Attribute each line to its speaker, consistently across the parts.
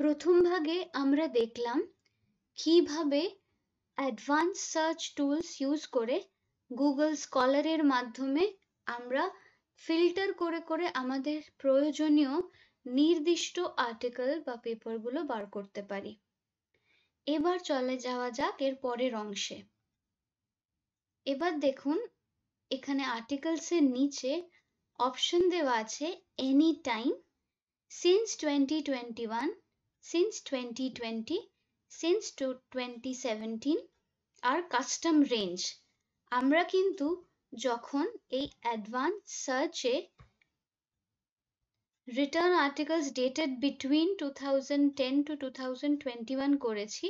Speaker 1: প্রথম ভাগে আমরা দেখলাম কিভাবে অ্যাডভান্স সার্চ টুলস ইউজ করে গুগল স্কলারের মাধ্যমে আমরা ফিল্টার করে করে আমাদের প্রয়োজনীয় নির্দিষ্ট আর্টিকেল বা পেপারগুলো বার করতে পারি এবার চলে যাওয়া যাক এর পরের অংশে এবার দেখুন এখানে আর্টিকেলসের নিচে অপশন দেওয়া আছে any time since twenty twenty one since 2020 since to 2017 আর কাস্টম রেঞ্জ আমরা কিন্তু যখন এই অ্যাডভান্স সার্চে return articles dated between two thousand ten to two thousand twenty one করেছি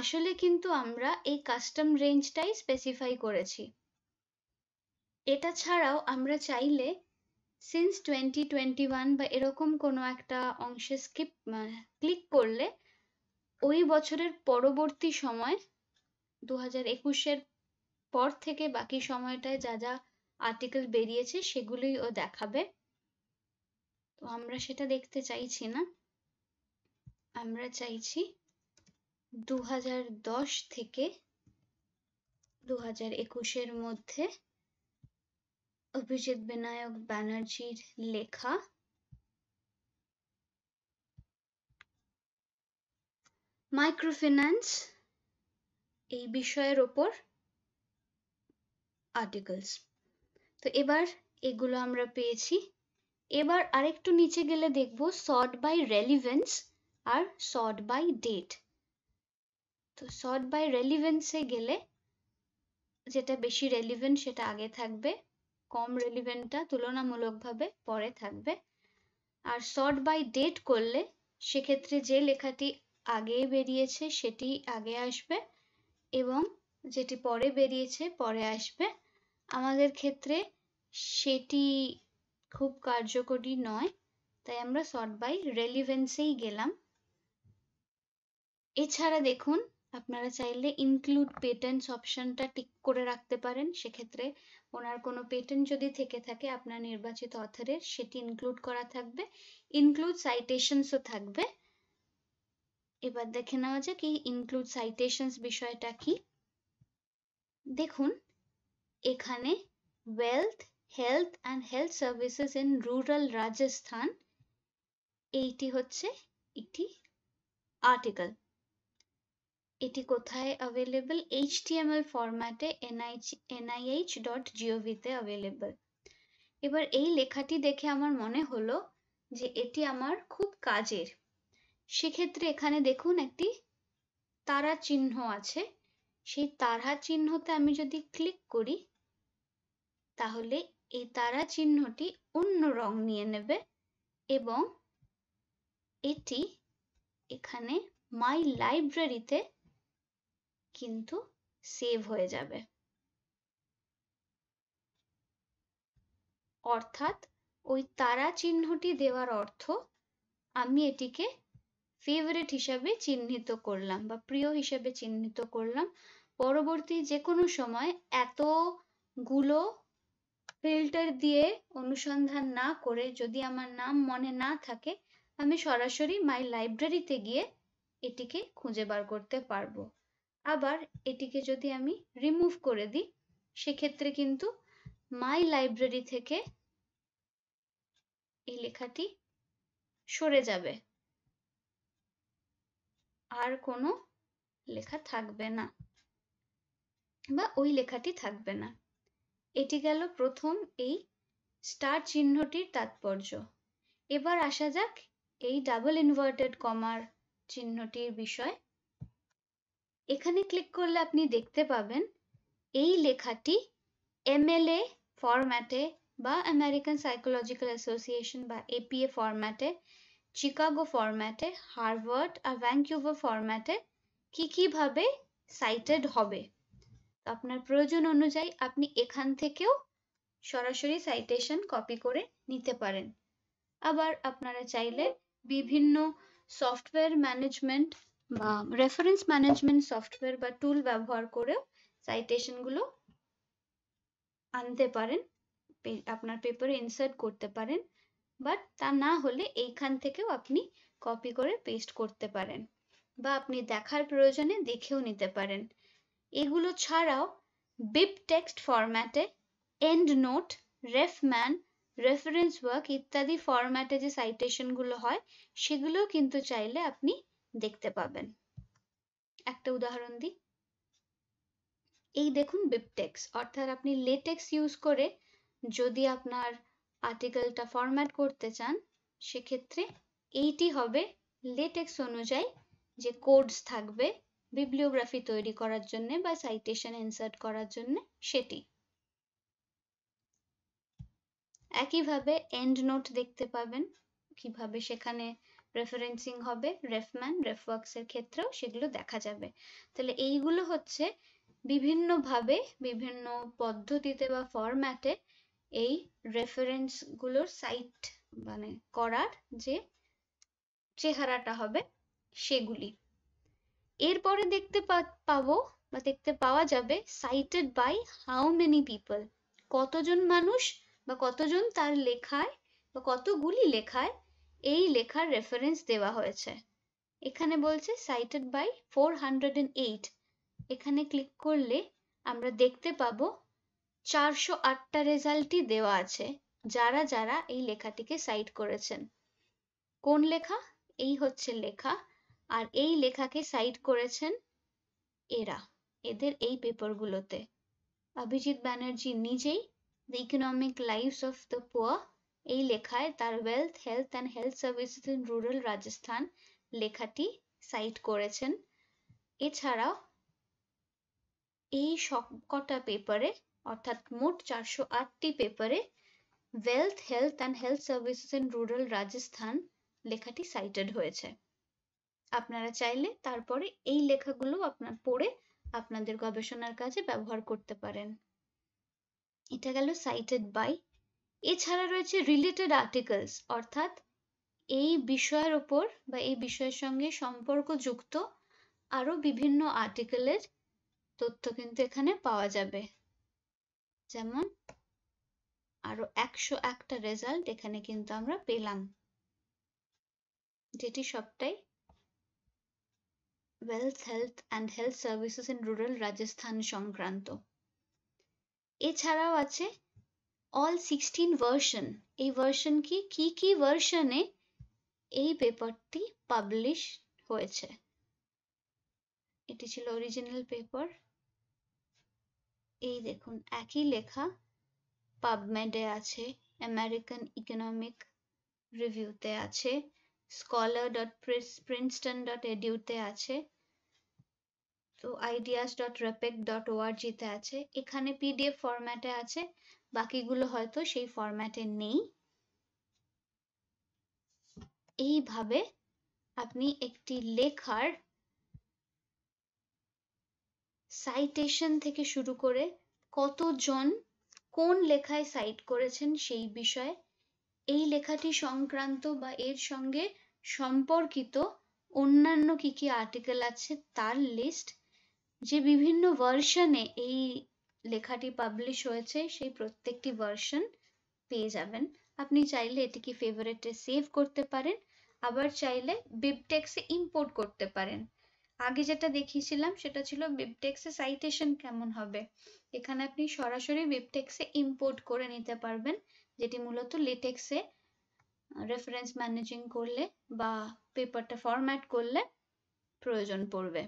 Speaker 1: আসলে কিন্তু আমরা এই কাস্টম রেঞ্জটাই স্পেসিফাই করেছি এটা ছাড়াও আমরা চাইলে সিন্স টোয়েন্টি টোয়েন্টি ওয়ান বা এরকম কোনো একটা অংশে স্কিপ ক্লিক মানে করলে ওই বছরের পরবর্তী সময় দু হাজার একুশের পর থেকে বাকি সময়টায় যা যা আর্টিকেল বেরিয়েছে সেগুলোই ও দেখাবে তো আমরা সেটা দেখতে চাইছি না আমরা চাইছি দু হাজার দশ থেকে দু হাজার একুশের মধ্যে অভিজিৎ বিনায়ক ব্যানার্জির লেখা মাইক্রোফিন্যান্স এই বিষয়ের ওপর আর্টিকলস তো এবার এগুলো আমরা পেয়েছি এবার আরেকটু নিচে গেলে দেখব সর্ট বাই রেলিভেন্স আর সর্ট বাই ডেট তো সর্ট বাই রেলিভেন্সে গেলে যেটা বেশি রেলিভেন্ট সেটা আগে থাকবে কম রেলিভেন্টটা তুলনামূলকভাবে পরে থাকবে আর সর্ট বাই ডেট করলে সেক্ষেত্রে যে লেখাটি আগে বেরিয়েছে সেটি আগে আসবে এবং যেটি পরে বেরিয়েছে পরে আসবে আমাদের ক্ষেত্রে সেটি খুব কার্যকরী নয় তাই আমরা সর্ট বাই রেলিভেন্সেই গেলাম এছাড়া দেখুন আপনারা চাইলে ইনক্লুড পেটেন্টস অপশনটা টিক করে রাখতে পারেন সেক্ষেত্রে ওনার কোনো পেটেন্ট যদি থেকে থাকে আপনার নির্বাচিত অথরের সেটি ইনক্লুড করা থাকবে ইনক্লুড সাইটেশনসও থাকবে এবার দেখে নেওয়া যাক এই ইনক্লুড সাইটেশনস বিষয়টা কি দেখুন এখানে wealth health and health services in rural Rajasthan এইটি হচ্ছে একটি আর্টিকেল এটি কোথায় অ্যাভেলেবল এইচটিএমএল ফরম্যাটে এনআইচ এনআইএইচ ডট জিওভিতে অ্যাভেলেবল এবার এই লেখাটি দেখে আমার মনে হলো যে এটি আমার খুব কাজের সেক্ষেত্রে এখানে দেখুন একটি তারা চিহ্ন আছে সেই তারা চিহ্নতে আমি যদি ক্লিক করি তাহলে এই তারা চিহ্নটি অন্য রং নিয়ে নেবে এবং এটি এখানে মাই লাইব্রেরিতে কিন্তু সেভ হয়ে যাবে অর্থাৎ ওই তারা চিহ্নটি দেওয়ার অর্থ আমি এটিকে ফেভারিট হিসাবে চিহ্নিত করলাম বা প্রিয় হিসাবে চিহ্নিত করলাম পরবর্তী যে কোনো সময় এতগুলো ফিল্টার দিয়ে অনুসন্ধান না করে যদি আমার নাম মনে না থাকে আমি সরাসরি মাই লাইব্রেরিতে গিয়ে এটিকে খুঁজে বার করতে পারবো আবার এটিকে যদি আমি রিমুভ করে দিই সেক্ষেত্রে কিন্তু মাই লাইব্রেরি থেকে এই লেখাটি সরে যাবে আর কোনো লেখা থাকবে না বা ওই লেখাটি থাকবে না এটি গেল প্রথম এই স্টার চিহ্নটির তাৎপর্য এবার আসা যাক এই ডাবল ইনভার্টেড কমার চিহ্নটির বিষয় এখানে ক্লিক করলে আপনি দেখতে পাবেন এই লেখাটি এমএলএ ফরম্যাটে বা আমেরিকান সাইকোলজিক্যাল অ্যাসোসিয়েশন বা এপিএ ফরম্যাটে চিকাগো ফরম্যাটে হার্ভার্ড আর ভ্যাঙ্কুভার ফরম্যাটে কী কীভাবে সাইটেড হবে আপনার প্রয়োজন অনুযায়ী আপনি এখান থেকেও সরাসরি সাইটেশন কপি করে নিতে পারেন আবার আপনারা চাইলে বিভিন্ন software management reference management software বা টুল ব্যবহার করে সাইটেশনগুলো আনতে পারেন আপনার পেপারে ইনসার্ট করতে পারেন বাট তা না হলে এইখান থেকেও আপনি কপি করে পেস্ট করতে পারেন বা আপনি দেখার প্রয়োজনে দেখেও নিতে পারেন এগুলো ছাড়াও বিপ টেক্সট ফরম্যাটে EndNote RefMan reference work ইত্যাদি ফরম্যাটে যে সাইটেশনগুলো হয় সেগুলোও কিন্তু চাইলে আপনি দেখতে পাবেন একটা উদাহরণ দিই এই দেখুন বিপটেক্স অর্থাৎ আপনি লেটেক্স ইউজ করে যদি আপনার আর্টিকেলটা ফরম্যাট করতে চান সেক্ষেত্রে এইটি হবে লেটেক্স অনুযায়ী যে কোডস থাকবে বিবলিওগ্রাফি তৈরি করার জন্য বা সাইটেশন ইনসার্ট করার জন্য সেটি একইভাবে এন্ড নোট দেখতে পাবেন কিভাবে সেখানে রেফারেন্সিং হবে রেফম্যান রেফওয়ার্কস এর ক্ষেত্রেও সেগুলো দেখা যাবে তাহলে এইগুলো হচ্ছে বিভিন্নভাবে বিভিন্ন পদ্ধতিতে বা ফরম্যাটে এই রেফারেন্সগুলোর সাইট মানে করার যে চেহারাটা হবে সেগুলি এরপরে দেখতে পাবো বা দেখতে পাওয়া যাবে cited by how many people কতজন মানুষ বা কতজন তার লেখায় বা কতগুলি লেখায় এই লেখার রেফারেন্স দেওয়া হয়েছে এখানে বলছে cited by four hundred eight এখানে ক্লিক করলে আমরা দেখতে পাবো চারশো আটটা রেজাল্টই দেওয়া আছে যারা যারা এই লেখাটিকে সাইট করেছেন কোন লেখা এই হচ্ছে লেখা আর এই লেখাকে সাইট করেছেন এরা এদের এই পেপারগুলোতে অভিজিৎ ব্যানার্জি নিজেই the economic lives of the poor এই লেখায় তার wealth health and health services in rural Rajasthan লেখাটি সাইট করেছেন এছাড়াও এই সবকটা পেপারে অর্থাৎ মোট চারশো আটটি পেপারে wealth health and health services in rural Rajasthan লেখাটি সাইটেড হয়েছে আপনারা চাইলে তারপরে এই লেখাগুলো আপনার পড়ে আপনাদের গবেষণার কাজে ব্যবহার করতে পারেন এটা গেল সাইটেড বাই এছাড়া রয়েছে রিলেটেড আর্টিকেলস অর্থাৎ এই বিষয়ের ওপর বা এই বিষয়ের সঙ্গে সম্পর্কযুক্ত আরও বিভিন্ন আর্টিকেলের তথ্য কিন্তু এখানে পাওয়া যাবে যেমন আরো একশো একটা রেজাল্ট এখানে কিন্তু আমরা পেলাম যেটি সবটাই wealth health and health services in rural Rajasthan সংক্রান্ত এছাড়াও আছে অল সিক্সটিন ভার্সন এই ভার্সন কি কি কি ভার্সনে এই পেপারটি পাবলিশ হয়েছে এটি ছিল অরিজিনাল পেপার এই দেখুন একই লেখা পাবমেডে আছে আমেরিকান ইকোনমিক রিভিউতে আছে স্কলার ডট প্রিন্সটন ডট এডিউতে আছে তো আইডিয়াস ডট রেপেক ডট ওআরজিতে আছে এখানে পিডিএফ ফরম্যাটে আছে বাকিগুলো হয়তো সেই ফরম্যাটে নেই এইভাবে আপনি একটি লেখার সাইটেশন থেকে শুরু করে কতজন কোন লেখায় সাইট করেছেন সেই বিষয়ে এই লেখাটি সংক্রান্ত বা এর সঙ্গে সম্পর্কিত অন্যান্য কি কি আর্টিকেল আছে তার লিস্ট যে বিভিন্ন ভার্সনে এই লেখাটি পাবলিশ হয়েছে সেই প্রত্যেকটি ভার্সন পেয়ে যাবেন আপনি চাইলে এটিকে ফেভারেটে সেভ করতে পারেন আবার চাইলে বিবটেক্সে ইম্পোর্ট করতে পারেন আগে যেটা দেখিয়েছিলাম সেটা ছিল বিবটেক্সে সাইটেশন কেমন হবে এখানে আপনি সরাসরি বিবটেক্সে ইম্পোর্ট করে নিতে পারবেন যেটি মূলত লেটেক্সে রেফারেন্স ম্যানেজিং করলে বা পেপারটা ফরম্যাট করলে প্রয়োজন পড়বে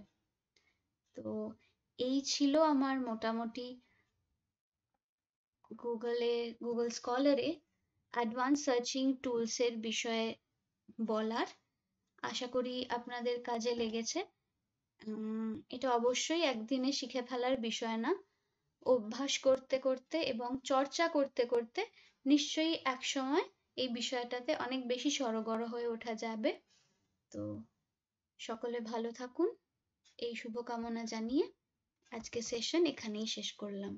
Speaker 1: তো এই ছিল আমার মোটামুটি গুগলে গুগল স্কলারে অ্যাডভান্স সার্চিং টুলসের বিষয়ে বলার আশা করি আপনাদের কাজে লেগেছে এটা অবশ্যই একদিনে শিখে ফেলার বিষয় না অভ্যাস করতে করতে এবং চর্চা করতে করতে নিশ্চয়ই একসময় এই বিষয়টাতে অনেক বেশি সরগরম হয়ে ওঠা যাবে তো সকলে ভালো থাকুন এই শুভকামনা জানিয়ে আজকে সেশন এখানেই শেষ করলাম